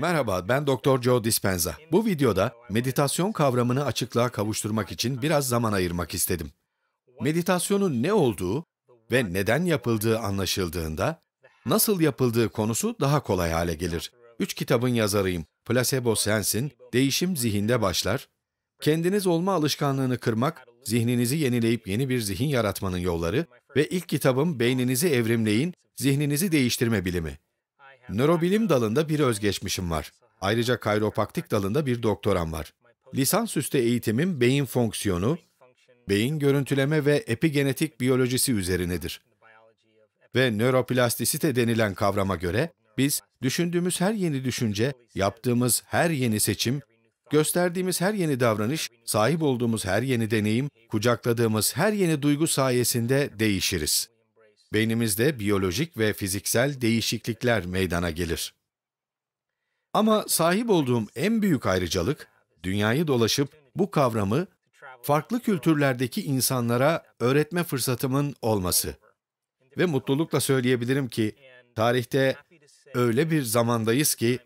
Merhaba, ben Doktor Joe Dispenza. Bu videoda meditasyon kavramını açıklığa kavuşturmak için biraz zaman ayırmak istedim. Meditasyonun ne olduğu ve neden yapıldığı anlaşıldığında, nasıl yapıldığı konusu daha kolay hale gelir. Üç kitabın yazarıyım. Placebo Sensin, Değişim Zihinde Başlar, Kendiniz Olma Alışkanlığını Kırmak, Zihninizi Yenileyip Yeni Bir Zihin Yaratmanın Yolları ve ilk kitabım Beyninizi Evrimleyin, Zihninizi Değiştirme Bilimi. Nörobilim dalında bir özgeçmişim var. Ayrıca kayropraktik dalında bir doktoram var. Lisansüstü eğitimim beyin fonksiyonu, beyin görüntüleme ve epigenetik biyolojisi üzerinedir. Ve nöroplastisite denilen kavrama göre biz düşündüğümüz her yeni düşünce, yaptığımız her yeni seçim, gösterdiğimiz her yeni davranış, sahip olduğumuz her yeni deneyim, kucakladığımız her yeni duygu sayesinde değişiriz beynimizde biyolojik ve fiziksel değişiklikler meydana gelir. Ama sahip olduğum en büyük ayrıcalık, dünyayı dolaşıp bu kavramı farklı kültürlerdeki insanlara öğretme fırsatımın olması. Ve mutlulukla söyleyebilirim ki, tarihte öyle bir zamandayız ki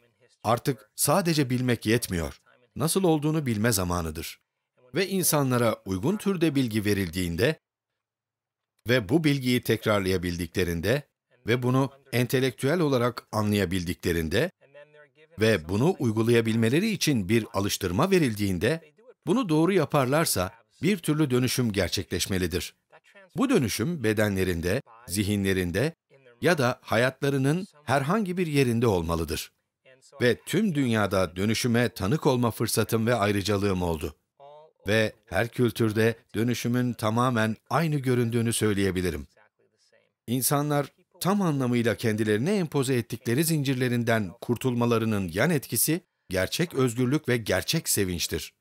artık sadece bilmek yetmiyor. Nasıl olduğunu bilme zamanıdır. Ve insanlara uygun türde bilgi verildiğinde ve bu bilgiyi tekrarlayabildiklerinde ve bunu entelektüel olarak anlayabildiklerinde ve bunu uygulayabilmeleri için bir alıştırma verildiğinde bunu doğru yaparlarsa bir türlü dönüşüm gerçekleşmelidir. Bu dönüşüm bedenlerinde, zihinlerinde ya da hayatlarının herhangi bir yerinde olmalıdır. Ve tüm dünyada dönüşüme tanık olma fırsatım ve ayrıcalığım oldu ve her kültürde dönüşümün tamamen aynı göründüğünü söyleyebilirim. İnsanlar tam anlamıyla kendilerine empoze ettikleri zincirlerinden kurtulmalarının yan etkisi gerçek özgürlük ve gerçek sevinçtir.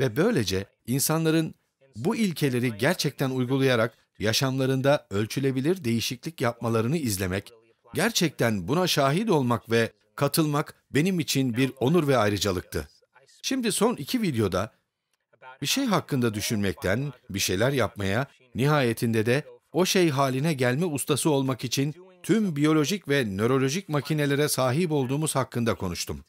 Ve böylece insanların bu ilkeleri gerçekten uygulayarak yaşamlarında ölçülebilir değişiklik yapmalarını izlemek, gerçekten buna şahit olmak ve katılmak benim için bir onur ve ayrıcalıktı. Şimdi son iki videoda bir şey hakkında düşünmekten, bir şeyler yapmaya, nihayetinde de o şey haline gelme ustası olmak için tüm biyolojik ve nörolojik makinelere sahip olduğumuz hakkında konuştum.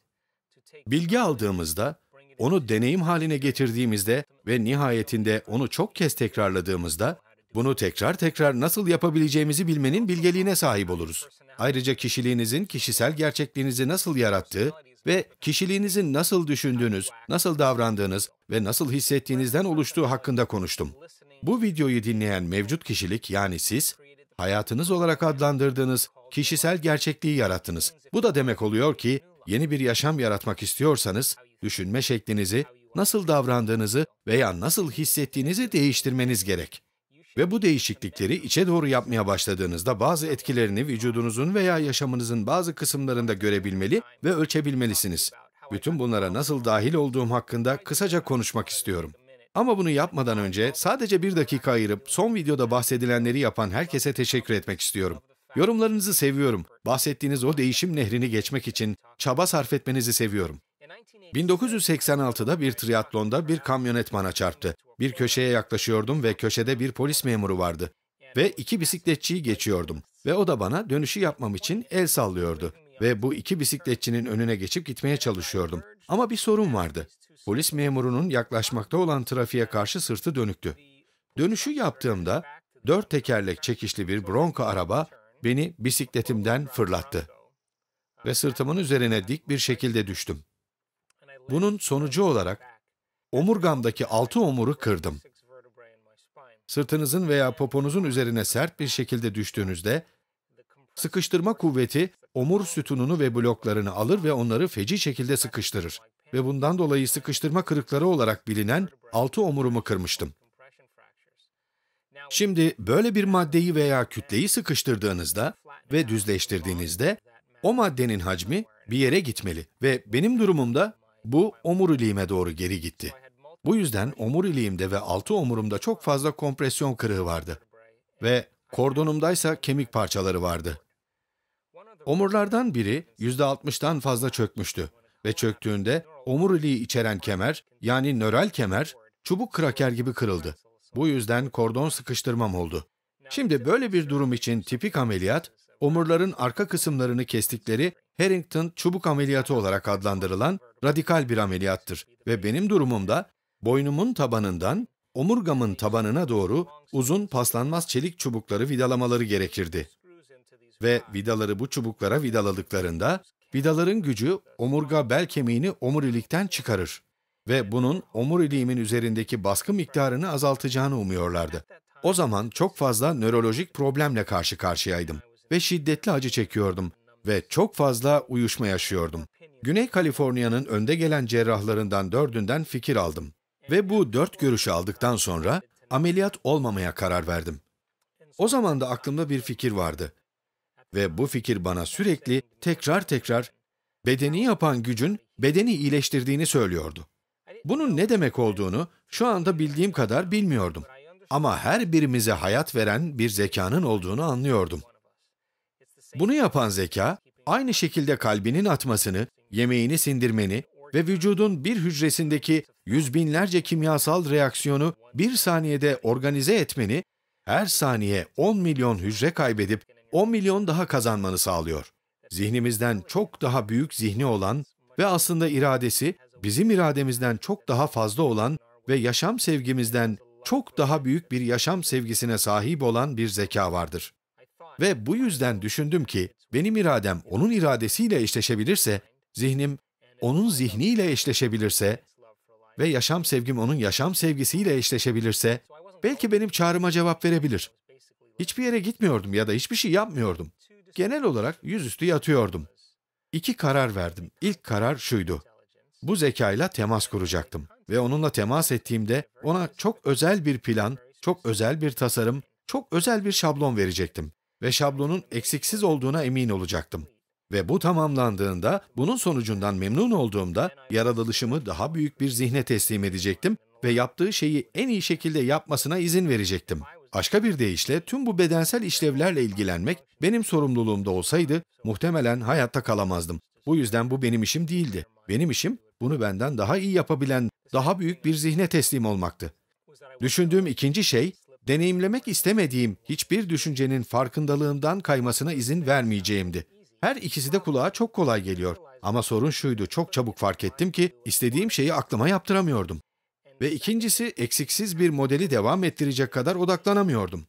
Bilgi aldığımızda, onu deneyim haline getirdiğimizde ve nihayetinde onu çok kez tekrarladığımızda, bunu tekrar tekrar nasıl yapabileceğimizi bilmenin bilgeliğine sahip oluruz. Ayrıca kişiliğinizin kişisel gerçekliğinizi nasıl yarattığı ve kişiliğinizin nasıl düşündüğünüz, nasıl davrandığınız ve nasıl hissettiğinizden oluştuğu hakkında konuştum. Bu videoyu dinleyen mevcut kişilik yani siz, hayatınız olarak adlandırdığınız kişisel gerçekliği yarattınız. Bu da demek oluyor ki yeni bir yaşam yaratmak istiyorsanız düşünme şeklinizi, nasıl davrandığınızı veya nasıl hissettiğinizi değiştirmeniz gerek ve bu değişiklikleri içe doğru yapmaya başladığınızda bazı etkilerini vücudunuzun veya yaşamınızın bazı kısımlarında görebilmeli ve ölçebilmelisiniz. Bütün bunlara nasıl dahil olduğum hakkında kısaca konuşmak istiyorum. Ama bunu yapmadan önce sadece bir dakika ayırıp son videoda bahsedilenleri yapan herkese teşekkür etmek istiyorum. Yorumlarınızı seviyorum. Bahsettiğiniz o değişim nehrini geçmek için çaba sarf etmenizi seviyorum. 1986'da bir triatlonda bir kamyonet bana çarptı. Bir köşeye yaklaşıyordum ve köşede bir polis memuru vardı. Ve iki bisikletçiyi geçiyordum. Ve o da bana dönüşü yapmam için el sallıyordu. Ve bu iki bisikletçinin önüne geçip gitmeye çalışıyordum. Ama bir sorun vardı. Polis memurunun yaklaşmakta olan trafiğe karşı sırtı dönüktü. Dönüşü yaptığımda dört tekerlek çekişli bir bronka araba beni bisikletimden fırlattı. Ve sırtımın üzerine dik bir şekilde düştüm. Bunun sonucu olarak omurgamdaki altı omuru kırdım. Sırtınızın veya poponuzun üzerine sert bir şekilde düştüğünüzde sıkıştırma kuvveti omur sütununu ve bloklarını alır ve onları feci şekilde sıkıştırır ve bundan dolayı sıkıştırma kırıkları olarak bilinen altı omurumu kırmıştım. Şimdi böyle bir maddeyi veya kütleyi sıkıştırdığınızda ve düzleştirdiğinizde o maddenin hacmi bir yere gitmeli ve benim durumumda bu omuriliğime doğru geri gitti. Bu yüzden omuriliğimde ve altı omurumda çok fazla kompresyon kırığı vardı. Ve kordonumdaysa kemik parçaları vardı. Omurlardan biri %60'dan fazla çökmüştü ve çöktüğünde omuriliği içeren kemer, yani nöral kemer, çubuk kraker gibi kırıldı. Bu yüzden kordon sıkıştırmam oldu. Şimdi böyle bir durum için tipik ameliyat omurların arka kısımlarını kestikleri Harrington çubuk ameliyatı olarak adlandırılan radikal bir ameliyattır ve benim durumumda boynumun tabanından omurgamın tabanına doğru uzun paslanmaz çelik çubukları vidalamaları gerekirdi. Ve vidaları bu çubuklara vidaladıklarında vidaların gücü omurga bel kemiğini omurilikten çıkarır ve bunun omuriliğimin üzerindeki baskı miktarını azaltacağını umuyorlardı. O zaman çok fazla nörolojik problemle karşı karşıyaydım ve şiddetli acı çekiyordum ve çok fazla uyuşma yaşıyordum. Güney Kaliforniya'nın önde gelen cerrahlarından dördünden fikir aldım ve bu dört görüşü aldıktan sonra ameliyat olmamaya karar verdim. O zaman da aklımda bir fikir vardı ve bu fikir bana sürekli tekrar tekrar bedeni yapan gücün bedeni iyileştirdiğini söylüyordu. Bunun ne demek olduğunu şu anda bildiğim kadar bilmiyordum. Ama her birimize hayat veren bir zekanın olduğunu anlıyordum. Bunu yapan zeka, aynı şekilde kalbinin atmasını, yemeğini sindirmeni ve vücudun bir hücresindeki yüz binlerce kimyasal reaksiyonu bir saniyede organize etmeni, her saniye 10 milyon hücre kaybedip 10 milyon daha kazanmanı sağlıyor. Zihnimizden çok daha büyük zihni olan ve aslında iradesi bizim irademizden çok daha fazla olan ve yaşam sevgimizden çok daha büyük bir yaşam sevgisine sahip olan bir zeka vardır. Ve bu yüzden düşündüm ki benim iradem onun iradesiyle eşleşebilirse, zihnim onun zihniyle eşleşebilirse ve yaşam sevgim onun yaşam sevgisiyle eşleşebilirse belki benim çağrıma cevap verebilir. Hiçbir yere gitmiyordum ya da hiçbir şey yapmıyordum. Genel olarak yüzüstü yatıyordum. İki karar verdim. İlk karar şuydu. Bu zekayla temas kuracaktım ve onunla temas ettiğimde ona çok özel bir plan, çok özel bir tasarım, çok özel bir şablon verecektim ve şablonun eksiksiz olduğuna emin olacaktım. Ve bu tamamlandığında, bunun sonucundan memnun olduğumda, yaratılışımı daha büyük bir zihne teslim edecektim ve yaptığı şeyi en iyi şekilde yapmasına izin verecektim. Başka bir deyişle tüm bu bedensel işlevlerle ilgilenmek benim sorumluluğumda olsaydı muhtemelen hayatta kalamazdım. Bu yüzden bu benim işim değildi. Benim işim bunu benden daha iyi yapabilen, daha büyük bir zihne teslim olmaktı. Düşündüğüm ikinci şey deneyimlemek istemediğim hiçbir düşüncenin farkındalığından kaymasına izin vermeyeceğimdi. Her ikisi de kulağa çok kolay geliyor. Ama sorun şuydu, çok çabuk fark ettim ki istediğim şeyi aklıma yaptıramıyordum. Ve ikincisi eksiksiz bir modeli devam ettirecek kadar odaklanamıyordum.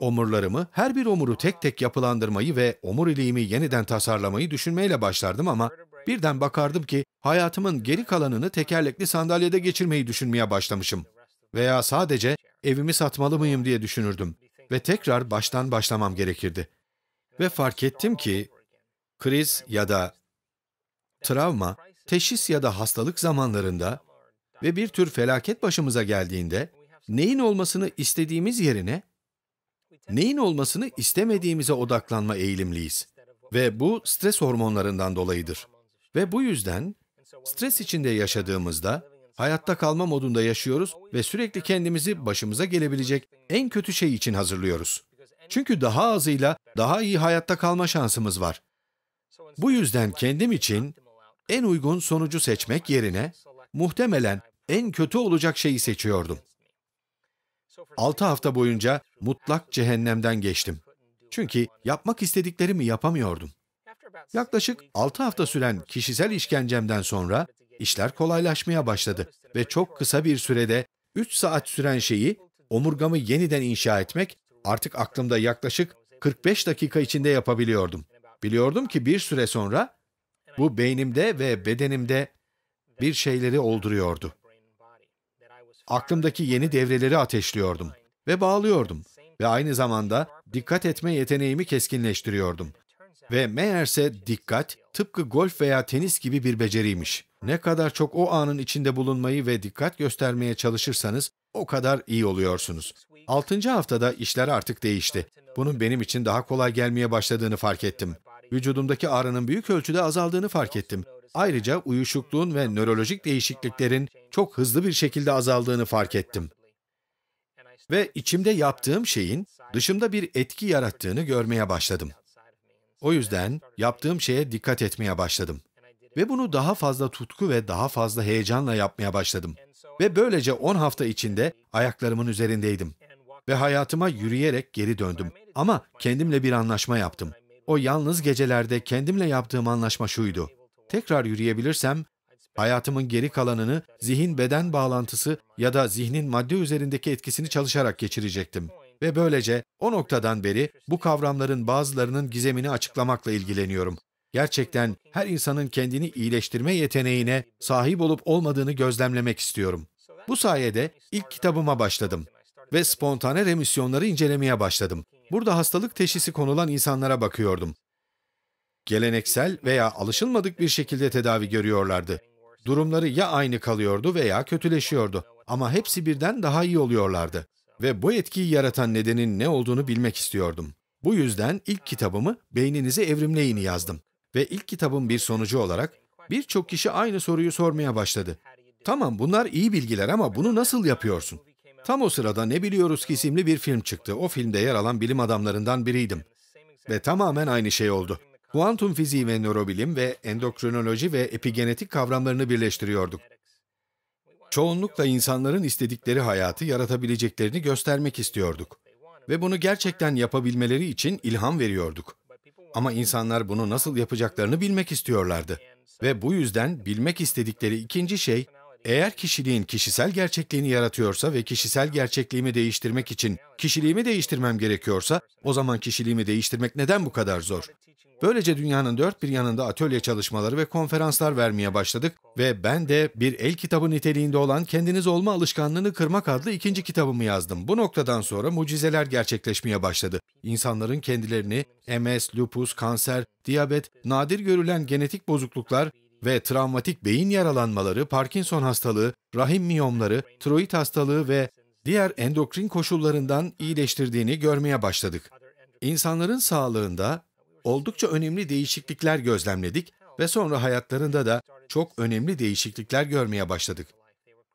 Omurlarımı, her bir omuru tek tek yapılandırmayı ve omur omuriliğimi yeniden tasarlamayı düşünmeyle başlardım ama birden bakardım ki hayatımın geri kalanını tekerlekli sandalyede geçirmeyi düşünmeye başlamışım. Veya sadece evimi satmalı mıyım diye düşünürdüm ve tekrar baştan başlamam gerekirdi. Ve fark ettim ki kriz ya da travma, teşhis ya da hastalık zamanlarında ve bir tür felaket başımıza geldiğinde neyin olmasını istediğimiz yerine neyin olmasını istemediğimize odaklanma eğilimliyiz. Ve bu stres hormonlarından dolayıdır. Ve bu yüzden stres içinde yaşadığımızda hayatta kalma modunda yaşıyoruz ve sürekli kendimizi başımıza gelebilecek en kötü şey için hazırlıyoruz. Çünkü daha azıyla daha iyi hayatta kalma şansımız var. Bu yüzden kendim için en uygun sonucu seçmek yerine muhtemelen en kötü olacak şeyi seçiyordum. 6 hafta boyunca mutlak cehennemden geçtim. Çünkü yapmak istediklerimi yapamıyordum. Yaklaşık 6 hafta süren kişisel işkencemden sonra işler kolaylaşmaya başladı ve çok kısa bir sürede 3 saat süren şeyi omurgamı yeniden inşa etmek artık aklımda yaklaşık 45 dakika içinde yapabiliyordum. Biliyordum ki bir süre sonra bu beynimde ve bedenimde bir şeyleri olduruyordu. Aklımdaki yeni devreleri ateşliyordum ve bağlıyordum ve aynı zamanda dikkat etme yeteneğimi keskinleştiriyordum. Ve meğerse dikkat tıpkı golf veya tenis gibi bir beceriymiş. Ne kadar çok o anın içinde bulunmayı ve dikkat göstermeye çalışırsanız o kadar iyi oluyorsunuz. Altıncı haftada işler artık değişti. Bunun benim için daha kolay gelmeye başladığını fark ettim. Vücudumdaki ağrının büyük ölçüde azaldığını fark ettim. Ayrıca uyuşukluğun ve nörolojik değişikliklerin çok hızlı bir şekilde azaldığını fark ettim. Ve içimde yaptığım şeyin dışımda bir etki yarattığını görmeye başladım. O yüzden yaptığım şeye dikkat etmeye başladım. Ve bunu daha fazla tutku ve daha fazla heyecanla yapmaya başladım. Ve böylece 10 hafta içinde ayaklarımın üzerindeydim. Ve hayatıma yürüyerek geri döndüm. Ama kendimle bir anlaşma yaptım. O yalnız gecelerde kendimle yaptığım anlaşma şuydu. Tekrar yürüyebilirsem hayatımın geri kalanını zihin-beden bağlantısı ya da zihnin madde üzerindeki etkisini çalışarak geçirecektim. Ve böylece o noktadan beri bu kavramların bazılarının gizemini açıklamakla ilgileniyorum. Gerçekten her insanın kendini iyileştirme yeteneğine sahip olup olmadığını gözlemlemek istiyorum. Bu sayede ilk kitabıma başladım ve spontane remisyonları incelemeye başladım. Burada hastalık teşhisi konulan insanlara bakıyordum. Geleneksel veya alışılmadık bir şekilde tedavi görüyorlardı. Durumları ya aynı kalıyordu veya kötüleşiyordu ama hepsi birden daha iyi oluyorlardı ve bu etkiyi yaratan nedenin ne olduğunu bilmek istiyordum. Bu yüzden ilk kitabımı Beyninizi Evrimleyin yazdım. Ve ilk kitabın bir sonucu olarak birçok kişi aynı soruyu sormaya başladı. Tamam bunlar iyi bilgiler ama bunu nasıl yapıyorsun? Tam o sırada Ne Biliyoruz Ki isimli bir film çıktı. O filmde yer alan bilim adamlarından biriydim. Ve tamamen aynı şey oldu. Kuantum fiziği ve nörobilim ve endokrinoloji ve epigenetik kavramlarını birleştiriyorduk. Çoğunlukla insanların istedikleri hayatı yaratabileceklerini göstermek istiyorduk. Ve bunu gerçekten yapabilmeleri için ilham veriyorduk. Ama insanlar bunu nasıl yapacaklarını bilmek istiyorlardı. Ve bu yüzden bilmek istedikleri ikinci şey, eğer kişiliğin kişisel gerçekliğini yaratıyorsa ve kişisel gerçekliğimi değiştirmek için kişiliğimi değiştirmem gerekiyorsa, o zaman kişiliğimi değiştirmek neden bu kadar zor? Böylece dünyanın dört bir yanında atölye çalışmaları ve konferanslar vermeye başladık ve ben de bir el kitabı niteliğinde olan Kendiniz Olma Alışkanlığını Kırmak adlı ikinci kitabımı yazdım. Bu noktadan sonra mucizeler gerçekleşmeye başladı. İnsanların kendilerini MS, lupus, kanser, diyabet, nadir görülen genetik bozukluklar ve travmatik beyin yaralanmaları, Parkinson hastalığı, rahim miyomları, tiroid hastalığı ve diğer endokrin koşullarından iyileştirdiğini görmeye başladık. İnsanların sağlığında oldukça önemli değişiklikler gözlemledik ve sonra hayatlarında da çok önemli değişiklikler görmeye başladık.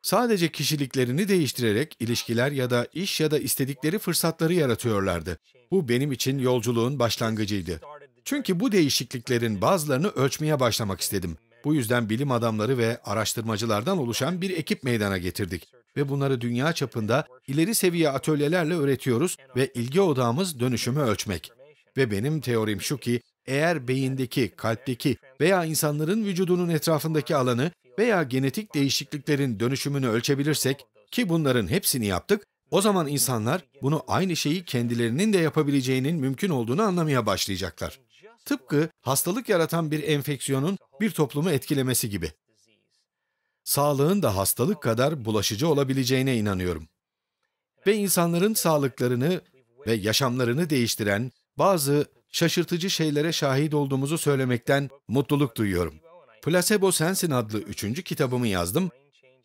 Sadece kişiliklerini değiştirerek ilişkiler ya da iş ya da istedikleri fırsatları yaratıyorlardı. Bu benim için yolculuğun başlangıcıydı. Çünkü bu değişikliklerin bazılarını ölçmeye başlamak istedim. Bu yüzden bilim adamları ve araştırmacılardan oluşan bir ekip meydana getirdik ve bunları dünya çapında ileri seviye atölyelerle öğretiyoruz ve ilgi odağımız dönüşümü ölçmek. Ve benim teorim şu ki eğer beyindeki, kalpteki veya insanların vücudunun etrafındaki alanı veya genetik değişikliklerin dönüşümünü ölçebilirsek ki bunların hepsini yaptık, o zaman insanlar bunu aynı şeyi kendilerinin de yapabileceğinin mümkün olduğunu anlamaya başlayacaklar. Tıpkı hastalık yaratan bir enfeksiyonun bir toplumu etkilemesi gibi. Sağlığın da hastalık kadar bulaşıcı olabileceğine inanıyorum. Ve insanların sağlıklarını ve yaşamlarını değiştiren bazı şaşırtıcı şeylere şahit olduğumuzu söylemekten mutluluk duyuyorum. Placebo Sensin adlı üçüncü kitabımı yazdım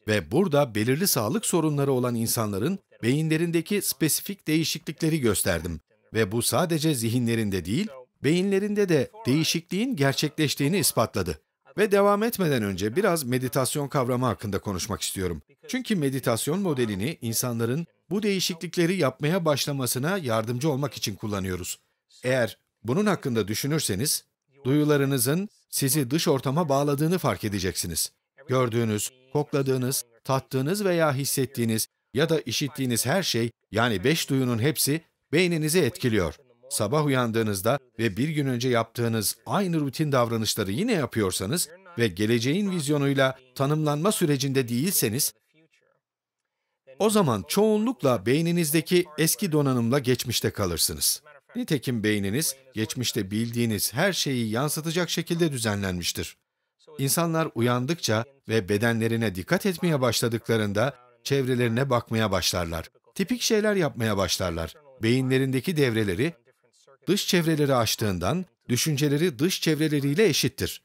ve burada belirli sağlık sorunları olan insanların beyinlerindeki spesifik değişiklikleri gösterdim. Ve bu sadece zihinlerinde değil, beyinlerinde de değişikliğin gerçekleştiğini ispatladı. Ve devam etmeden önce biraz meditasyon kavramı hakkında konuşmak istiyorum. Çünkü meditasyon modelini insanların bu değişiklikleri yapmaya başlamasına yardımcı olmak için kullanıyoruz. Eğer bunun hakkında düşünürseniz, duyularınızın sizi dış ortama bağladığını fark edeceksiniz. Gördüğünüz, kokladığınız, tattığınız veya hissettiğiniz ya da işittiğiniz her şey, yani beş duyunun hepsi beyninizi etkiliyor. Sabah uyandığınızda ve bir gün önce yaptığınız aynı rutin davranışları yine yapıyorsanız ve geleceğin vizyonuyla tanımlanma sürecinde değilseniz, o zaman çoğunlukla beyninizdeki eski donanımla geçmişte kalırsınız. Nitekim beyniniz, geçmişte bildiğiniz her şeyi yansıtacak şekilde düzenlenmiştir. İnsanlar uyandıkça ve bedenlerine dikkat etmeye başladıklarında çevrelerine bakmaya başlarlar. Tipik şeyler yapmaya başlarlar. Beyinlerindeki devreleri dış çevreleri aştığından düşünceleri dış çevreleriyle eşittir.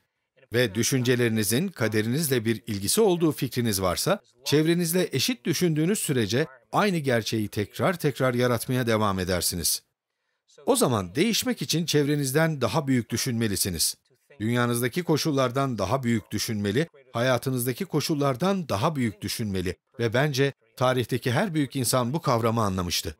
Ve düşüncelerinizin kaderinizle bir ilgisi olduğu fikriniz varsa, çevrenizle eşit düşündüğünüz sürece aynı gerçeği tekrar tekrar yaratmaya devam edersiniz. O zaman değişmek için çevrenizden daha büyük düşünmelisiniz. Dünyanızdaki koşullardan daha büyük düşünmeli, hayatınızdaki koşullardan daha büyük düşünmeli ve bence tarihteki her büyük insan bu kavramı anlamıştı.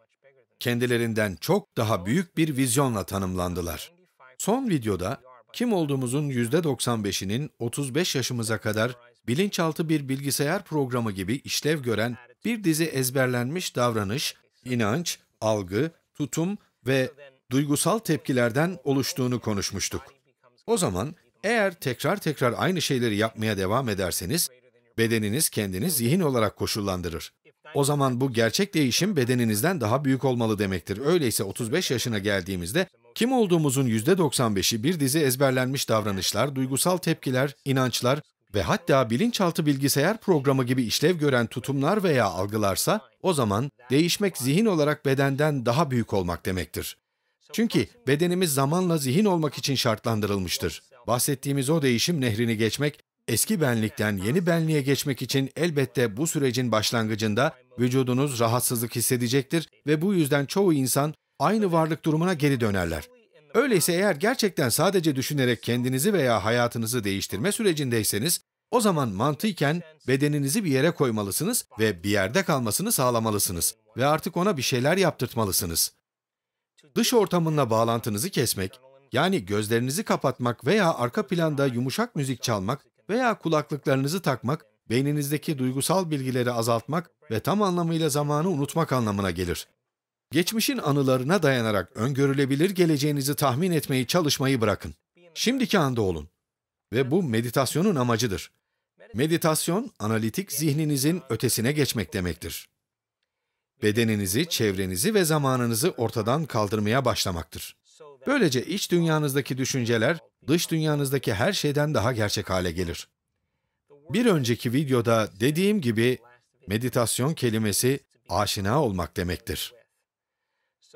Kendilerinden çok daha büyük bir vizyonla tanımlandılar. Son videoda kim olduğumuzun %95'inin 35 yaşımıza kadar bilinçaltı bir bilgisayar programı gibi işlev gören bir dizi ezberlenmiş davranış, inanç, algı, tutum ve duygusal tepkilerden oluştuğunu konuşmuştuk. O zaman eğer tekrar tekrar aynı şeyleri yapmaya devam ederseniz, bedeniniz kendini zihin olarak koşullandırır. O zaman bu gerçek değişim bedeninizden daha büyük olmalı demektir. Öyleyse 35 yaşına geldiğimizde kim olduğumuzun %95'i bir dizi ezberlenmiş davranışlar, duygusal tepkiler, inançlar ve hatta bilinçaltı bilgisayar programı gibi işlev gören tutumlar veya algılarsa o zaman değişmek zihin olarak bedenden daha büyük olmak demektir. Çünkü bedenimiz zamanla zihin olmak için şartlandırılmıştır. Bahsettiğimiz o değişim nehrini geçmek, eski benlikten yeni benliğe geçmek için elbette bu sürecin başlangıcında vücudunuz rahatsızlık hissedecektir ve bu yüzden çoğu insan aynı varlık durumuna geri dönerler. Öyleyse eğer gerçekten sadece düşünerek kendinizi veya hayatınızı değiştirme sürecindeyseniz, o zaman mantıken bedeninizi bir yere koymalısınız ve bir yerde kalmasını sağlamalısınız ve artık ona bir şeyler yaptırtmalısınız dış ortamınla bağlantınızı kesmek, yani gözlerinizi kapatmak veya arka planda yumuşak müzik çalmak veya kulaklıklarınızı takmak, beyninizdeki duygusal bilgileri azaltmak ve tam anlamıyla zamanı unutmak anlamına gelir. Geçmişin anılarına dayanarak öngörülebilir geleceğinizi tahmin etmeyi çalışmayı bırakın. Şimdiki anda olun. Ve bu meditasyonun amacıdır. Meditasyon, analitik zihninizin ötesine geçmek demektir bedeninizi, çevrenizi ve zamanınızı ortadan kaldırmaya başlamaktır. Böylece iç dünyanızdaki düşünceler dış dünyanızdaki her şeyden daha gerçek hale gelir. Bir önceki videoda dediğim gibi meditasyon kelimesi aşina olmak demektir.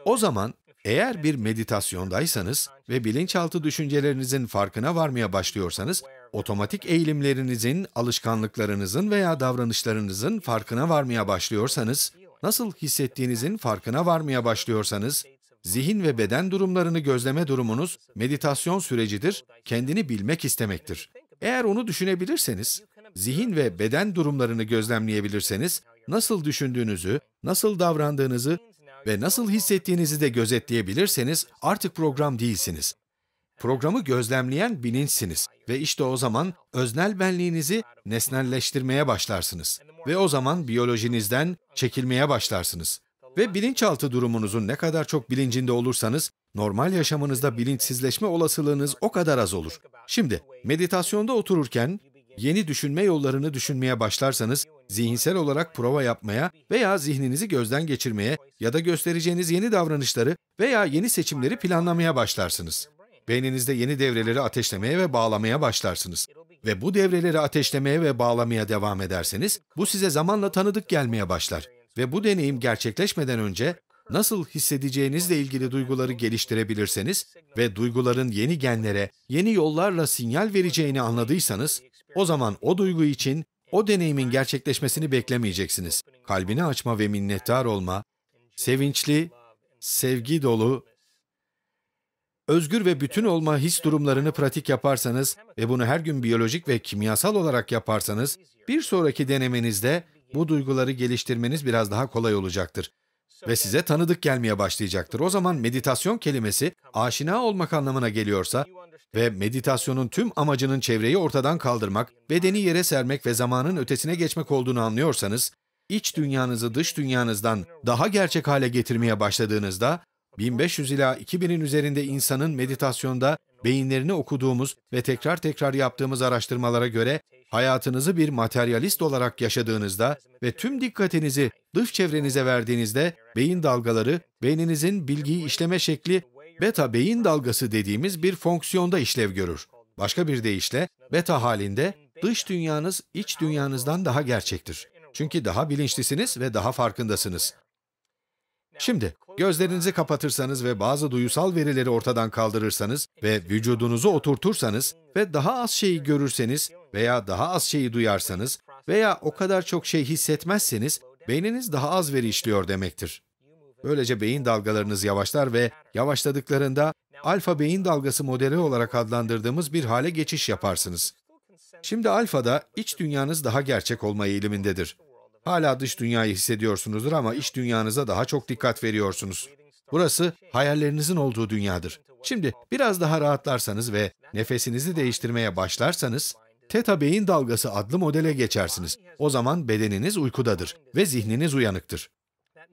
O zaman eğer bir meditasyondaysanız ve bilinçaltı düşüncelerinizin farkına varmaya başlıyorsanız, otomatik eğilimlerinizin, alışkanlıklarınızın veya davranışlarınızın farkına varmaya başlıyorsanız, nasıl hissettiğinizin farkına varmaya başlıyorsanız, zihin ve beden durumlarını gözleme durumunuz meditasyon sürecidir, kendini bilmek istemektir. Eğer onu düşünebilirseniz, zihin ve beden durumlarını gözlemleyebilirseniz, nasıl düşündüğünüzü, nasıl davrandığınızı ve nasıl hissettiğinizi de gözetleyebilirseniz artık program değilsiniz. Programı gözlemleyen bilinçsiniz ve işte o zaman öznel benliğinizi nesnelleştirmeye başlarsınız ve o zaman biyolojinizden çekilmeye başlarsınız. Ve bilinçaltı durumunuzun ne kadar çok bilincinde olursanız normal yaşamınızda bilinçsizleşme olasılığınız o kadar az olur. Şimdi meditasyonda otururken yeni düşünme yollarını düşünmeye başlarsanız zihinsel olarak prova yapmaya veya zihninizi gözden geçirmeye ya da göstereceğiniz yeni davranışları veya yeni seçimleri planlamaya başlarsınız beyninizde yeni devreleri ateşlemeye ve bağlamaya başlarsınız. Ve bu devreleri ateşlemeye ve bağlamaya devam ederseniz, bu size zamanla tanıdık gelmeye başlar. Ve bu deneyim gerçekleşmeden önce nasıl hissedeceğinizle ilgili duyguları geliştirebilirseniz ve duyguların yeni genlere, yeni yollarla sinyal vereceğini anladıysanız, o zaman o duygu için o deneyimin gerçekleşmesini beklemeyeceksiniz. Kalbini açma ve minnettar olma, sevinçli, sevgi dolu Özgür ve bütün olma his durumlarını pratik yaparsanız ve bunu her gün biyolojik ve kimyasal olarak yaparsanız, bir sonraki denemenizde bu duyguları geliştirmeniz biraz daha kolay olacaktır ve size tanıdık gelmeye başlayacaktır. O zaman meditasyon kelimesi aşina olmak anlamına geliyorsa ve meditasyonun tüm amacının çevreyi ortadan kaldırmak, bedeni yere sermek ve zamanın ötesine geçmek olduğunu anlıyorsanız, iç dünyanızı dış dünyanızdan daha gerçek hale getirmeye başladığınızda 1500 ila 2000'in üzerinde insanın meditasyonda beyinlerini okuduğumuz ve tekrar tekrar yaptığımız araştırmalara göre hayatınızı bir materyalist olarak yaşadığınızda ve tüm dikkatinizi dış çevrenize verdiğinizde beyin dalgaları beyninizin bilgiyi işleme şekli beta beyin dalgası dediğimiz bir fonksiyonda işlev görür. Başka bir deyişle beta halinde dış dünyanız iç dünyanızdan daha gerçektir. Çünkü daha bilinçlisiniz ve daha farkındasınız. Şimdi gözlerinizi kapatırsanız ve bazı duyusal verileri ortadan kaldırırsanız ve vücudunuzu oturtursanız ve daha az şeyi görürseniz veya daha az şeyi duyarsanız veya o kadar çok şey hissetmezseniz beyniniz daha az veri işliyor demektir. Böylece beyin dalgalarınız yavaşlar ve yavaşladıklarında alfa beyin dalgası modeli olarak adlandırdığımız bir hale geçiş yaparsınız. Şimdi alfada iç dünyanız daha gerçek olma eğilimindedir. Hala dış dünyayı hissediyorsunuzdur ama iç dünyanıza daha çok dikkat veriyorsunuz. Burası hayallerinizin olduğu dünyadır. Şimdi biraz daha rahatlarsanız ve nefesinizi değiştirmeye başlarsanız, Teta Beyin Dalgası adlı modele geçersiniz. O zaman bedeniniz uykudadır ve zihniniz uyanıktır.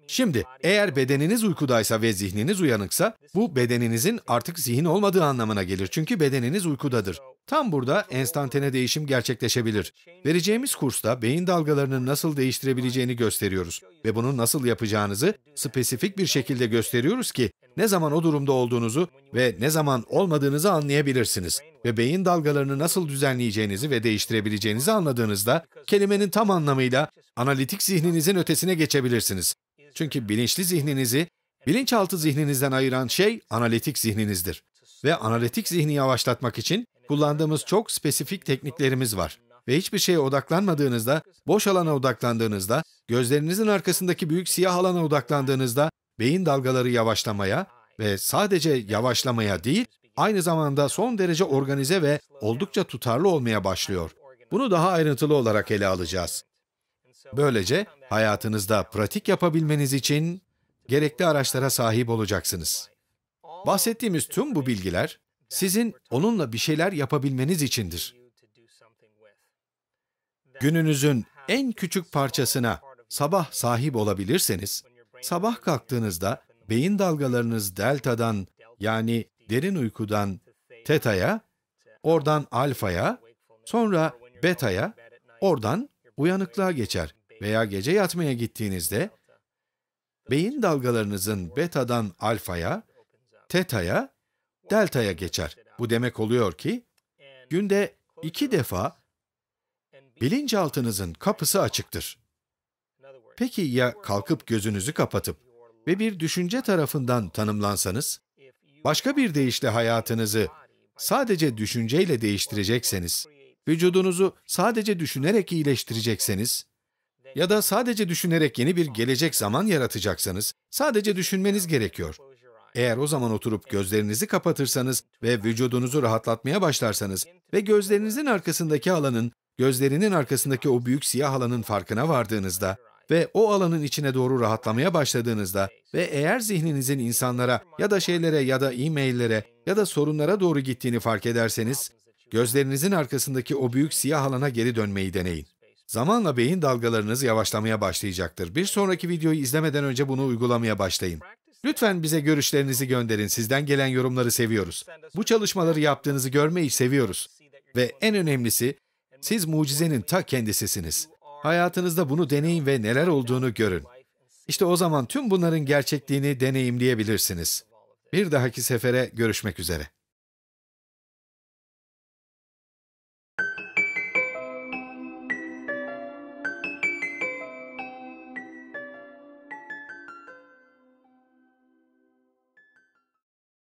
Şimdi eğer bedeniniz uykudaysa ve zihniniz uyanıksa bu bedeninizin artık zihin olmadığı anlamına gelir. Çünkü bedeniniz uykudadır. Tam burada enstantane değişim gerçekleşebilir. Vereceğimiz kursta beyin dalgalarını nasıl değiştirebileceğini gösteriyoruz ve bunu nasıl yapacağınızı spesifik bir şekilde gösteriyoruz ki ne zaman o durumda olduğunuzu ve ne zaman olmadığınızı anlayabilirsiniz ve beyin dalgalarını nasıl düzenleyeceğinizi ve değiştirebileceğinizi anladığınızda kelimenin tam anlamıyla analitik zihninizin ötesine geçebilirsiniz. Çünkü bilinçli zihninizi bilinçaltı zihninizden ayıran şey analitik zihninizdir ve analitik zihni yavaşlatmak için kullandığımız çok spesifik tekniklerimiz var. Ve hiçbir şeye odaklanmadığınızda, boş alana odaklandığınızda, gözlerinizin arkasındaki büyük siyah alana odaklandığınızda beyin dalgaları yavaşlamaya ve sadece yavaşlamaya değil, aynı zamanda son derece organize ve oldukça tutarlı olmaya başlıyor. Bunu daha ayrıntılı olarak ele alacağız. Böylece hayatınızda pratik yapabilmeniz için gerekli araçlara sahip olacaksınız. Bahsettiğimiz tüm bu bilgiler sizin onunla bir şeyler yapabilmeniz içindir. Gününüzün en küçük parçasına sabah sahip olabilirseniz, sabah kalktığınızda beyin dalgalarınız delta'dan yani derin uykudan teta'ya, oradan alfa'ya, sonra beta'ya, oradan uyanıklığa geçer veya gece yatmaya gittiğinizde beyin dalgalarınızın beta'dan alfa'ya, teta'ya delta'ya geçer. Bu demek oluyor ki günde iki defa bilinçaltınızın kapısı açıktır. Peki ya kalkıp gözünüzü kapatıp ve bir düşünce tarafından tanımlansanız, başka bir deyişle hayatınızı sadece düşünceyle değiştirecekseniz, vücudunuzu sadece düşünerek iyileştirecekseniz ya da sadece düşünerek yeni bir gelecek zaman yaratacaksanız sadece düşünmeniz gerekiyor. Eğer o zaman oturup gözlerinizi kapatırsanız ve vücudunuzu rahatlatmaya başlarsanız ve gözlerinizin arkasındaki alanın, gözlerinin arkasındaki o büyük siyah alanın farkına vardığınızda ve o alanın içine doğru rahatlamaya başladığınızda ve eğer zihninizin insanlara ya da şeylere ya da e-maillere ya da sorunlara doğru gittiğini fark ederseniz, gözlerinizin arkasındaki o büyük siyah alana geri dönmeyi deneyin. Zamanla beyin dalgalarınız yavaşlamaya başlayacaktır. Bir sonraki videoyu izlemeden önce bunu uygulamaya başlayın. Lütfen bize görüşlerinizi gönderin. Sizden gelen yorumları seviyoruz. Bu çalışmaları yaptığınızı görmeyi seviyoruz. Ve en önemlisi, siz mucizenin ta kendisisiniz. Hayatınızda bunu deneyin ve neler olduğunu görün. İşte o zaman tüm bunların gerçekliğini deneyimleyebilirsiniz. Bir dahaki sefere görüşmek üzere.